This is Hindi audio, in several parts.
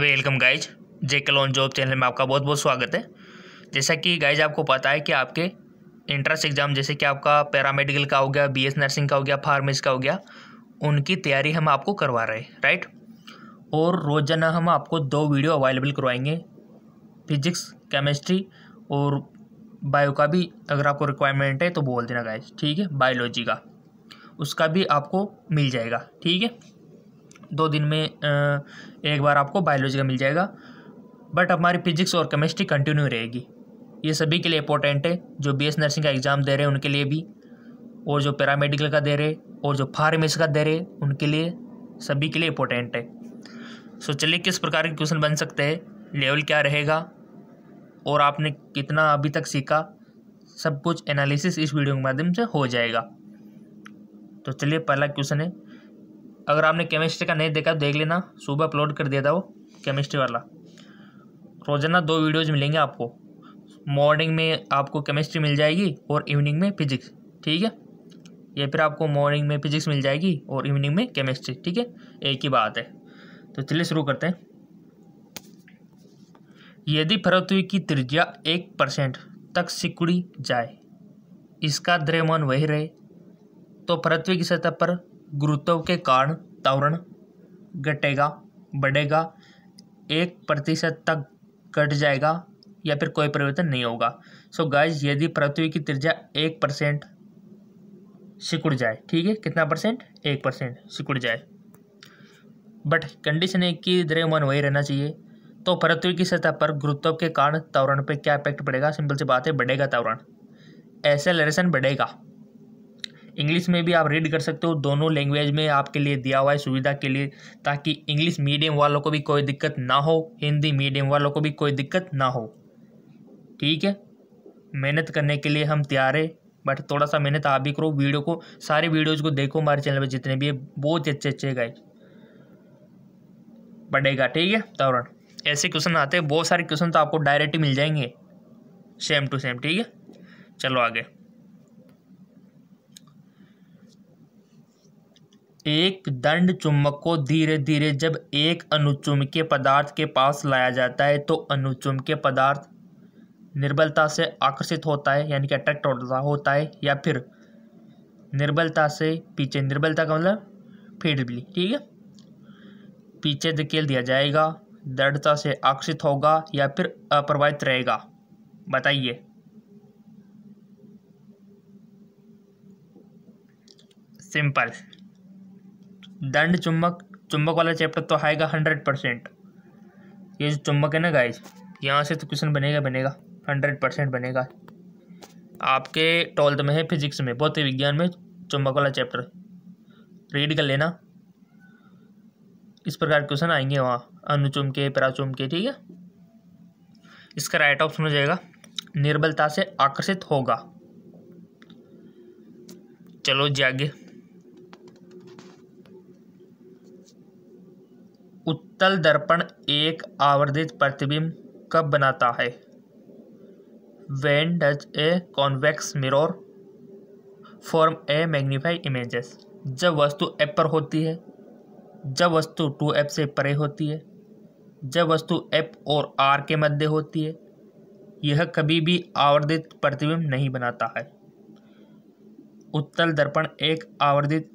welcome guys JK loan job channel में आपका बहुत बहुत स्वागत है जैसा कि गाइज आपको पता है कि आपके इंट्रेंस एग्ज़ाम जैसे कि आपका पैरामेडिकल का हो गया बीएस नर्सिंग का हो गया फार्मेसी का हो गया उनकी तैयारी हम आपको करवा रहे हैं राइट और रोजाना हम आपको दो वीडियो अवेलेबल करवाएंगे फिजिक्स केमिस्ट्री और बायो का भी अगर आपको रिक्वायरमेंट है तो बोल देना गाइज ठीक है बायोलॉजी का उसका भी आपको मिल जाएगा ठीक है दो दिन में एक बार आपको बायोलॉजी का मिल जाएगा बट हमारी फिजिक्स और केमिस्ट्री कंटिन्यू रहेगी ये सभी के लिए इंपॉर्टेंट है जो बी नर्सिंग का एग्ज़ाम दे रहे हैं उनके लिए भी और जो पैरामेडिकल का दे रहे और जो फार्मेसी का दे रहे उनके लिए सभी के लिए इंपॉर्टेंट है सो चलिए किस प्रकार के क्वेश्चन बन सकते हैं लेवल क्या रहेगा और आपने कितना अभी तक सीखा सब कुछ एनालिसिस इस वीडियो के माध्यम से हो जाएगा तो चलिए पहला क्वेश्चन है अगर आपने केमिस्ट्री का नहीं देखा देख लेना सुबह अपलोड कर दिया था वो केमिस्ट्री वाला रोज़ाना दो वीडियोज़ मिलेंगे आपको मॉर्निंग में आपको केमिस्ट्री मिल जाएगी और इवनिंग में फिजिक्स ठीक है या फिर आपको मॉर्निंग में फिजिक्स मिल जाएगी और इवनिंग में केमिस्ट्री ठीक है एक ही बात है तो चलिए शुरू करते हैं यदि पृथ्वी की त्रिज्या एक परसेंट तक सिकुड़ी जाए इसका द्रव्यमान वही रहे तो पृथ्वी की सतह पर गुरुत्व के कारण त्वरण घटेगा बढ़ेगा एक प्रतिशत तक घट जाएगा या फिर कोई परिवर्तन नहीं होगा सो गाइस यदि पृथ्वी की त्रिज्या एक परसेंट सिकुड़ जाए ठीक है कितना परसेंट एक परसेंट सिकुड़ जाए बट कंडीशन एक की द्रव्यमान वही रहना चाहिए तो पृथ्वी की सतह पर गुरुत्व के कारण त्वरण पे क्या इफेक्ट पड़ेगा सिंपल सी बात है बढ़ेगा त्वरण एसेलरेशन बढ़ेगा इंग्लिश में भी आप रीड कर सकते हो दोनों लैंग्वेज में आपके लिए दिया हुआ है सुविधा के लिए ताकि इंग्लिश मीडियम वालों को भी कोई दिक्कत ना हो हिंदी मीडियम वालों को भी कोई दिक्कत ना हो ठीक है मेहनत करने के लिए हम तैयार है बट थोड़ा सा मेहनत आप भी करो वीडियो को सारे वीडियोज़ को देखो हमारे चैनल पर जितने भी है बहुत अच्छे अच्छे गए बढ़ेगा ठीक है तो ऐसे क्वेश्चन आते हैं बहुत सारे क्वेश्चन तो आपको डायरेक्ट ही मिल जाएंगे सेम टू सेम ठीक है चलो आगे एक दंड चुम्बक को धीरे धीरे जब एक अनुचुम्बकीय पदार्थ के पास लाया जाता है तो अनुचुम्बकीय पदार्थ निर्बलता से आकर्षित होता है यानी कि अट्रैक्ट होता है या फिर निर्बलता से पीछे निर्बलता का मतलब फीडबली ठीक है पीछे धकेल दिया जाएगा दृढ़ता से आकर्षित होगा या फिर अप्रभावित रहेगा बताइए सिंपल दंड चुंबक चुंबक वाला चैप्टर तो आएगा हंड्रेड परसेंट ये जो चुंबक है ना गाइज यहाँ से तो क्वेश्चन बनेगा बनेगा हंड्रेड परसेंट बनेगा आपके ट्वेल्थ में है फिजिक्स में भौतिक ही विज्ञान में चुंबक वाला चैप्टर रीड कर लेना इस प्रकार के क्वेश्चन आएंगे वहाँ अनुचुम के पराचुम के ठीक है इसका राइट ऑप्शन हो जाएगा निर्बलता से आकर्षित होगा चलो जी आगे उत्तल दर्पण एक आवर्धित प्रतिबिंब कब बनाता है when does a convex mirror form a magnified images जब वस्तु एप पर होती है जब वस्तु टू एप से परे होती है जब वस्तु एप और आर के मध्य होती है यह कभी भी आवर्धित प्रतिबिंब नहीं बनाता है उत्तल दर्पण एक आवर्धित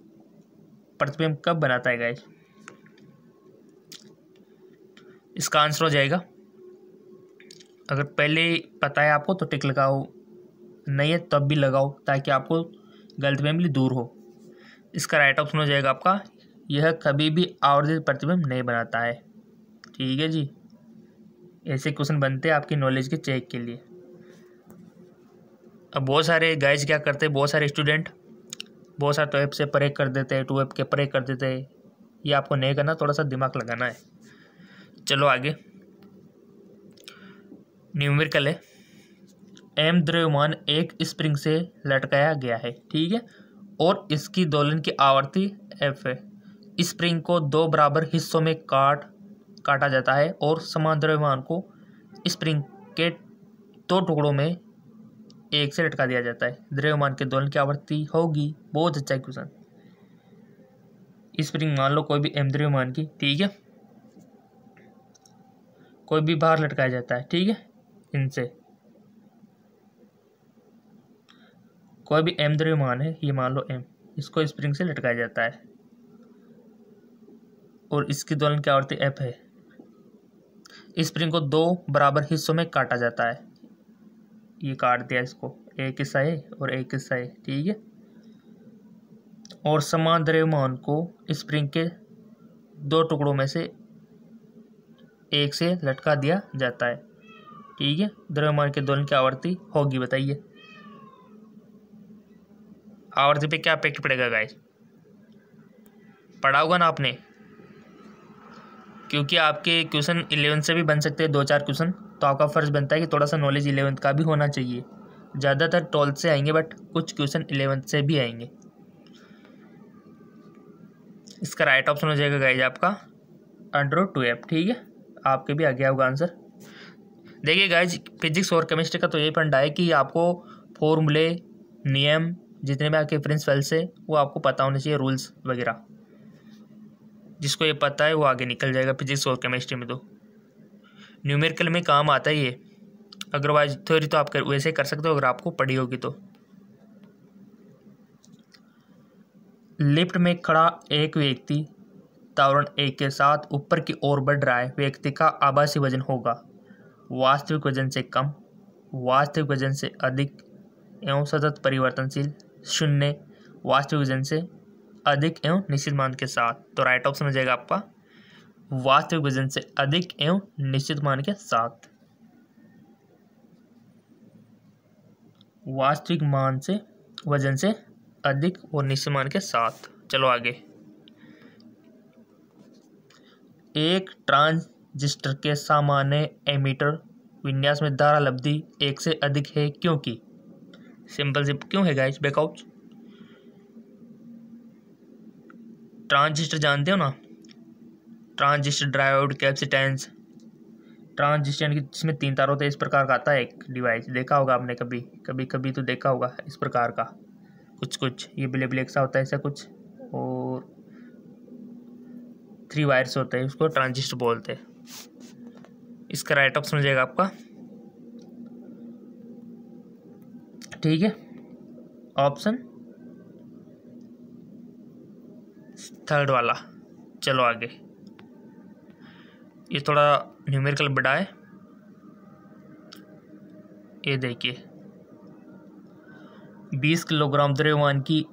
प्रतिबिंब कब बनाता है गाइस इसका आंसर हो जाएगा अगर पहले पता है आपको तो टिक लगाओ नहीं है तो तब भी लगाओ ताकि आपको गलत भी दूर हो इसका राइट ऑप्शन हो जाएगा आपका यह कभी भी आवर्धित प्रतिबिंब नहीं बनाता है ठीक है जी ऐसे क्वेश्चन बनते हैं आपकी नॉलेज के चेक के लिए अब बहुत सारे गाइज क्या करते हैं बहुत सारे स्टूडेंट बहुत सारे टॉप तो से परेक कर देते हैं टू ऐप के परे कर देते हैं ये आपको नहीं करना थोड़ा सा दिमाग लगाना है चलो आगे न्यूमेरिकल है एम द्रव्यमान एक स्प्रिंग से लटकाया गया है ठीक है और इसकी दोलन की आवृत्ति एफ है स्प्रिंग को दो बराबर हिस्सों में काट काटा जाता है और समान द्रव्यमान को स्प्रिंग के दो टुकड़ों में एक से लटका दिया जाता है द्रव्यमान के दोलन की आवृत्ति होगी बहुत अच्छा क्वेश्चन स्प्रिंग मान लो कोई भी एम द्रव्यमान की ठीक है कोई भी बाहर लटकाया जाता है ठीक है इनसे कोई भी एम द्रव्यमान है ये मान लो एम इसको स्प्रिंग से लटकाया जाता है और इसकी दोलन होती है एफ है स्प्रिंग को दो बराबर हिस्सों में काटा जाता है ये काट दिया इसको एक हिस्सा है और एक हिस्सा है ठीक है और समान द्रव्यमान को स्प्रिंग के दो टुकड़ों में से एक से लटका दिया जाता है ठीक है द्रव्यमान के दोलन की आवृत्ति होगी बताइए आवृत्ति पे क्या इफेक्ट पड़ेगा गाय पढ़ा होगा ना आपने क्योंकि आपके क्वेश्चन इलेवन से भी बन सकते हैं दो चार क्वेश्चन तो आपका फ़र्ज़ बनता है कि थोड़ा सा नॉलेज इलेवंथ का भी होना चाहिए ज़्यादातर ट्वेल्थ से आएंगे बट कुछ क्वेश्चन इलेवंथ से भी आएंगे इसका राइट ऑप्शन हो जाएगा गाइज आपका अंड्रो टू एप ठीक है आपके भी आ गया होगा आंसर देखिए गाइज फिजिक्स और केमिस्ट्री का तो यही पॉइंट है कि आपको फॉर्मूले नियम जितने भी आपके प्रिंसिपल्स है वो आपको पता होने चाहिए रूल्स वगैरह जिसको ये पता है वो आगे निकल जाएगा फिजिक्स और केमिस्ट्री में तो न्यूमेरिकल में काम आता है ये अदरवाइज थ्योरी तो आप कर, वैसे कर सकते हो अगर आपको पढ़ी होगी तो लिफ्ट में खड़ा एक व्यक्ति त्वरण ए के साथ ऊपर की ओर बढ़ रहा है व्यक्ति का आभासी वजन होगा वास्तविक वजन से कम वास्तविक वजन से अधिक एवं सतत परिवर्तनशील शून्य वास्तविक वजन से अधिक एवं निश्चित मान के साथ तो राइट ऑप्शन हो जाएगा आपका वास्तविक वजन से अधिक एवं निश्चित मान के साथ वास्तविक मान से वजन से अधिक और निश्चित मान के साथ चलो आगे एक ट्रांजिस्टर के सामान्य एमीटर विन्यास में धारा लब्धि एक से अधिक है क्योंकि सिंपल सिंपल क्यों है गाइस बैकआउट ट्रांजिस्टर जानते हो ना ट्रांजिस्टर ड्रायोड कैप्सिटेंस ट्रांजिस्टर की जिसमें तीन तार होते हैं इस प्रकार का आता है एक डिवाइस देखा होगा आपने कभी कभी कभी तो देखा होगा इस प्रकार का कुछ कुछ ये ब्लैक ब्लैक सा होता है ऐसा कुछ और थ्री वायर्स होते हैं उसको ट्रांजिस्टर बोलते हैं इसका राइट ऑप्शन हो जाएगा आपका ठीक है ऑप्शन थर्ड वाला चलो आगे ये थोड़ा न्यूमेरिकल बड़ा है ये देखिए बीस किलोग्राम द्रव्यमान की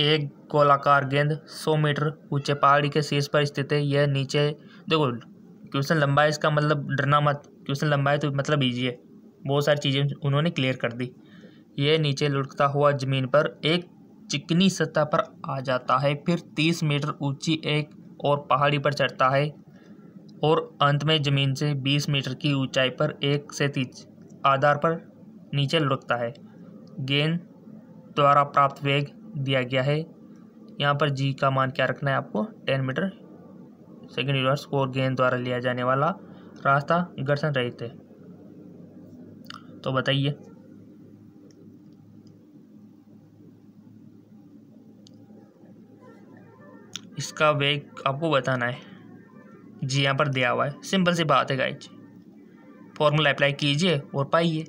एक गोलाकार गेंद 100 मीटर ऊंचे पहाड़ी के शीर्ष पर स्थित है यह नीचे देखो क्वेश्चन लंबा है इसका मतलब डरना मत क्वेश्चन लंबा है तो मतलब ईजी है बहुत सारी चीज़ें उन्होंने क्लियर कर दी यह नीचे लुटकता हुआ ज़मीन पर एक चिकनी सतह पर आ जाता है फिर तीस मीटर ऊंची एक और पहाड़ी पर चढ़ता है और अंत में ज़मीन से बीस मीटर की ऊंचाई पर एक से तीस आधार पर नीचे लुढ़कता है गेंद द्वारा प्राप्त वेग दिया गया है यहाँ पर जी का मान क्या रखना है आपको टेन मीटर सेकेंड यूनिवर्स और गेंद द्वारा लिया जाने वाला रास्ता घर्षण रहित है तो बताइए इसका वेग आपको बताना है जी यहाँ पर दिया हुआ है सिंपल सी बात है गाइज फॉर्मूला अप्लाई कीजिए और पाइए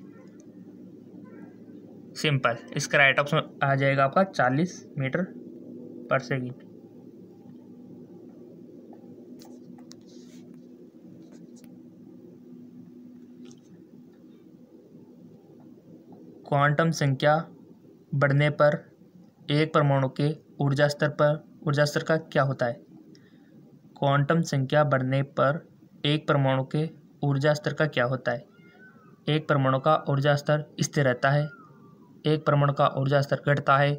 सिंपल इसका राइट ऑप्शन आ जाएगा आपका चालीस मीटर पर सेकेंड क्वांटम संख्या बढ़ने पर एक परमाणु के ऊर्जा स्तर पर ऊर्जा स्तर का क्या होता है क्वांटम संख्या बढ़ने पर एक परमाणु के ऊर्जा स्तर का क्या होता है एक परमाणु का ऊर्जा स्तर स्थिर रहता है एक परमाणु का ऊर्जा स्तर घटता है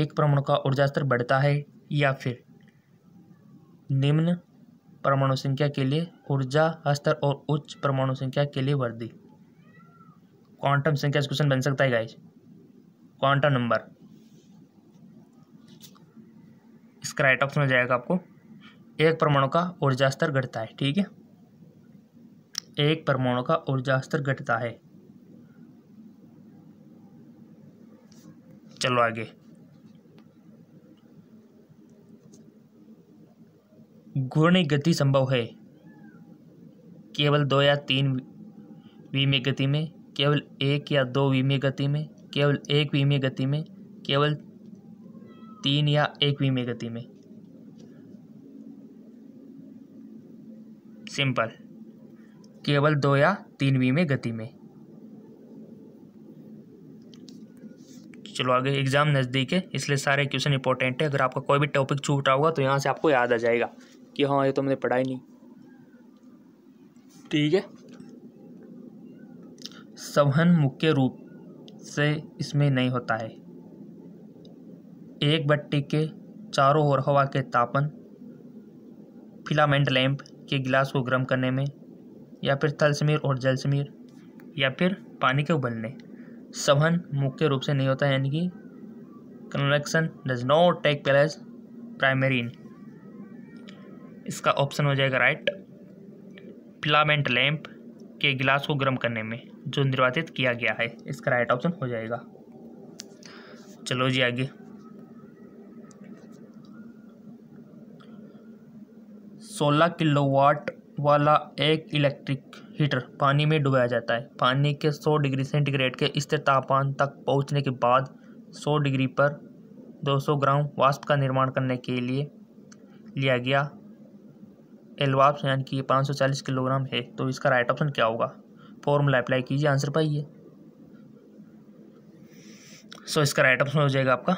एक परमाणु का ऊर्जा स्तर बढ़ता है या फिर निम्न परमाणु संख्या के लिए ऊर्जा स्तर और उच्च परमाणु संख्या के लिए वृद्धि क्वांटम संख्या क्वेश्चन बन सकता है गाइज क्वांटम नंबर इसका राइट ऑप्शन हो जाएगा आपको एक परमाणु का ऊर्जा स्तर घटता है ठीक है एक परमाणु का ऊर्जा स्तर घटता है चलो आगे घूर्णी गति संभव है केवल दो या तीन वीमे गति में केवल एक या दो वीमे गति में केवल एक वीमे गति में केवल तीन या एक वीमे गति में सिंपल केवल दो या तीन वीमे गति में चलो आगे एग्जाम नज़दीक है इसलिए सारे क्वेश्चन इंपॉर्टेंट है अगर आपका कोई भी टॉपिक छूटा होगा तो यहाँ से आपको याद आ जाएगा कि हाँ ये तो मैंने पढ़ा ही नहीं ठीक है सवहन मुख्य रूप से इसमें नहीं होता है एक बट्टी के चारों ओर हवा के तापन फिलामेंट लैंप के गिलास को गर्म करने में या फिर थलसमीर और जलसमीर या फिर पानी के उबलने संवहन मुख्य रूप से नहीं होता यानी कि convection does not take place primary in इसका ऑप्शन हो जाएगा राइट फिलामेंट लैंप के गिलास को गर्म करने में जो निर्वाचित किया गया है इसका राइट ऑप्शन हो जाएगा चलो जी आगे सोलह किलोवाट वाला एक इलेक्ट्रिक हीटर पानी में डुबाया जाता है पानी के 100 डिग्री सेंटीग्रेड के स्थिर तापमान तक पहुंचने के बाद 100 डिग्री पर 200 ग्राम वाष्प का निर्माण करने के लिए लिया गया एलवाप्स यानी कि पाँच सौ चालीस किलोग्राम है तो इसका राइट ऑप्शन क्या होगा फॉर्मूला अप्लाई कीजिए आंसर पाइए सो इसका राइट ऑप्शन हो जाएगा आपका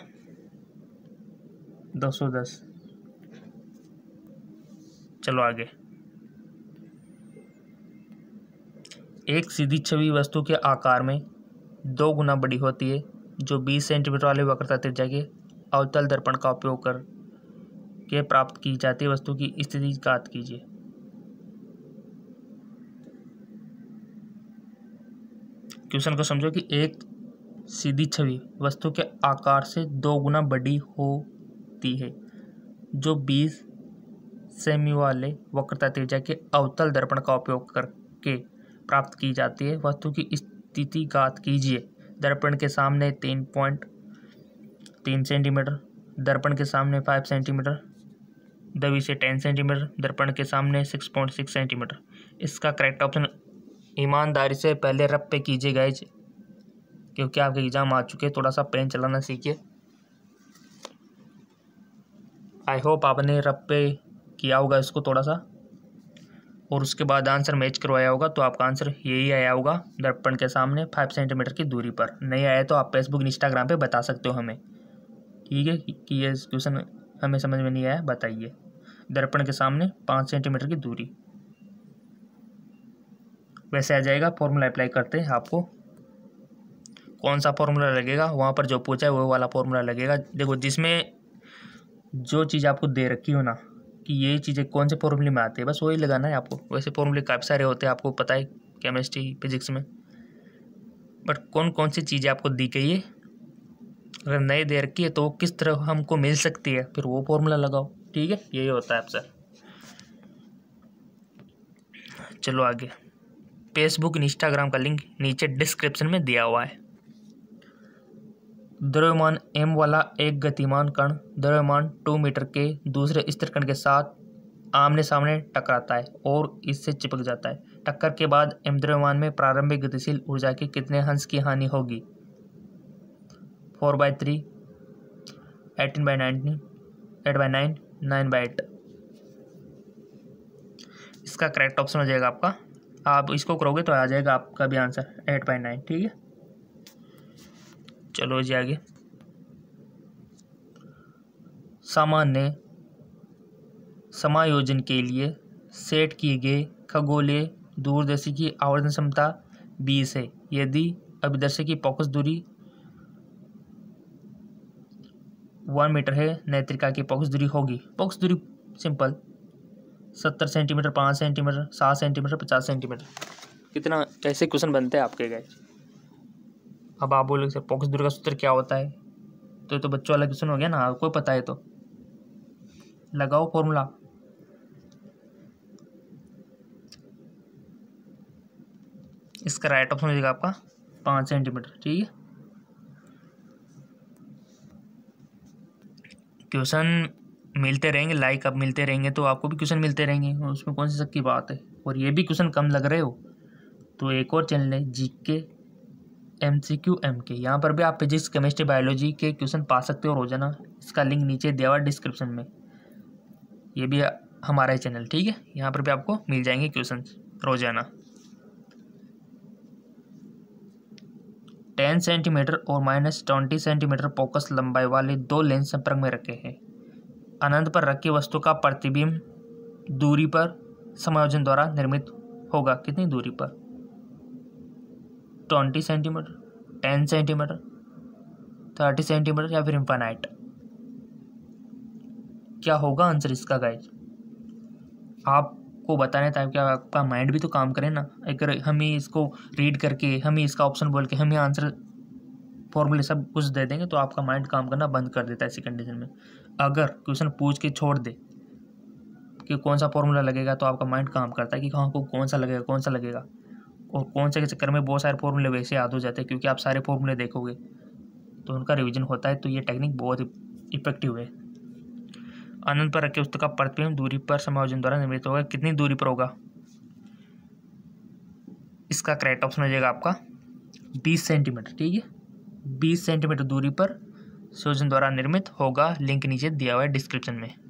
दो सौ दस चलो आगे एक सीधी छवि वस्तु के आकार में दो गुना बड़ी होती है जो 20 सेंटीमीटर वाले वक्रता त्रिज्या के अवतल दर्पण का उपयोग कर के प्राप्त की जाती है वस्तु की स्थिति ज्ञात कीजिए क्वेश्चन को समझो कि एक सीधी छवि वस्तु के आकार से दो गुना बड़ी होती है जो 20 सेमी वाले वक्रता त्रिज्या के अवतल दर्पण का उपयोग करके प्राप्त की जाती है वस्तु की स्थितिघात कीजिए दर्पण के सामने तीन पॉइंट तीन सेंटीमीटर दर्पण के सामने फाइव सेंटीमीटर दबी से टेन सेंटीमीटर दर्पण के सामने सिक्स पॉइंट सिक्स सेंटीमीटर इसका करेक्ट ऑप्शन ईमानदारी से पहले रब पे कीजिए गाइज क्योंकि आपके एग्ज़ाम आ चुके हैं थोड़ा सा पेन चलाना सीखिए आई होप आपने रब पे किया होगा इसको थोड़ा सा और उसके बाद आंसर मैच करवाया होगा तो आपका आंसर यही आया होगा दर्पण के सामने फाइव सेंटीमीटर की दूरी पर नहीं आया तो आप फेसबुक इंस्टाग्राम पे बता सकते हो हमें ठीक है कि ये क्वेश्चन हमें समझ में नहीं आया बताइए दर्पण के सामने पाँच सेंटीमीटर की दूरी वैसे आ जाएगा फॉर्मूला अप्लाई करते हैं आपको कौन सा फॉर्मूला लगेगा वहाँ पर जो पूछा है वो वाला फॉर्मूला लगेगा देखो जिसमें जो चीज़ आपको दे रखी हो ना कि ये चीज़ें कौन से फॉर्मूले में आते हैं बस वही लगाना है आपको वैसे फॉर्मूले काफ़ी सारे होते हैं आपको पता है केमिस्ट्री फिजिक्स में बट कौन कौन सी चीज़ें आपको दी गई है अगर नए दे रखी है तो किस तरह हमको मिल सकती है फिर वो फॉर्मूला लगाओ ठीक है यही होता है आपसे चलो आगे फेसबुक इंस्टाग्राम का लिंक नीचे डिस्क्रिप्शन में दिया हुआ है द्रव्यमान एम वाला एक गतिमान कण द्रव्यमान टू मीटर के दूसरे स्थिर कण के साथ आमने सामने टकराता है और इससे चिपक जाता है टक्कर के बाद एम द्रव्यमान में प्रारंभिक गतिशील ऊर्जा के कितने हंस की हानि होगी four by three eighteen by nineteen eight by nine nine by eight इसका करेक्ट ऑप्शन हो जाएगा आपका आप इसको करोगे तो आ जाएगा आपका भी आंसर एट बाई नाइन ठीक है चलो जी आगे सामान्य समायोजन के लिए सेट किए गए खगोले दूरदर्शी की आवर्धन क्षमता बीस है यदि अभिदर्शक की पॉकस दूरी वन मीटर है नेत्रिका की पॉक्स दूरी होगी पॉक्स दूरी सिंपल सत्तर सेंटीमीटर पाँच सेंटीमीटर सात सेंटीमीटर पचास सेंटीमीटर कितना कैसे क्वेश्चन बनते हैं आपके गए अब आप बोलोगे सर पॉक्स दुर्गा का सूत्र क्या होता है तो तो बच्चों वाला क्वेश्चन हो गया ना आपको पता है तो लगाओ फॉर्मूला इसका राइट ऑप्शन हो जाएगा आपका पाँच सेंटीमीटर ठीक है क्वेश्चन मिलते रहेंगे लाइक अब मिलते रहेंगे तो आपको भी क्वेश्चन मिलते रहेंगे उसमें कौन सी सबकी की बात है और ये भी क्वेश्चन कम लग रहे हो तो एक और चैनल है जी के एम सी क्यू एम के यहाँ पर भी आप फिजिक्स केमिस्ट्री बायोलॉजी के क्वेश्चन पा सकते हो रोजाना इसका लिंक नीचे दिया हुआ डिस्क्रिप्शन में ये भी हमारा ही चैनल ठीक है यहाँ पर भी आपको मिल जाएंगे क्वेश्चन रोजाना टेन सेंटीमीटर और माइनस ट्वेंटी सेंटीमीटर फोकस लंबाई वाले दो लेंस संपर्क में रखे हैं अनंत पर रखी वस्तु का प्रतिबिंब दूरी पर समायोजन द्वारा निर्मित होगा कितनी दूरी पर twenty centimetre ten centimetre thirty centimetre या फिर इंफानाइट क्या होगा आंसर इसका गाइज आपको बताने था कि आपका माइंड भी तो काम करे ना अगर ही इसको रीड करके हम ही इसका ऑप्शन बोल के हम ही आंसर फॉर्मूले सब कुछ दे देंगे तो आपका माइंड काम करना बंद कर देता है ऐसी कंडीशन में अगर क्वेश्चन पूछ के छोड़ दे कि कौन सा फॉर्मूला लगेगा तो आपका माइंड काम करता है कि हाँ को कौन सा लगेगा कौन सा लगेगा और कौन से चक्कर में बहुत सारे फॉर्मूले वैसे याद हो जाते हैं क्योंकि आप सारे फॉर्मूले देखोगे तो उनका रिविजन होता है तो ये टेक्निक बहुत इफेक्टिव है आनंद पर रखे पुस्तक का प्रतिबिंब दूरी पर समायोजन द्वारा निर्मित होगा कितनी दूरी पर होगा इसका करेक्ट ऑप्शन हो जाएगा आपका बीस सेंटीमीटर ठीक है बीस सेंटीमीटर दूरी पर संयोजन द्वारा निर्मित होगा लिंक नीचे दिया हुआ है डिस्क्रिप्शन में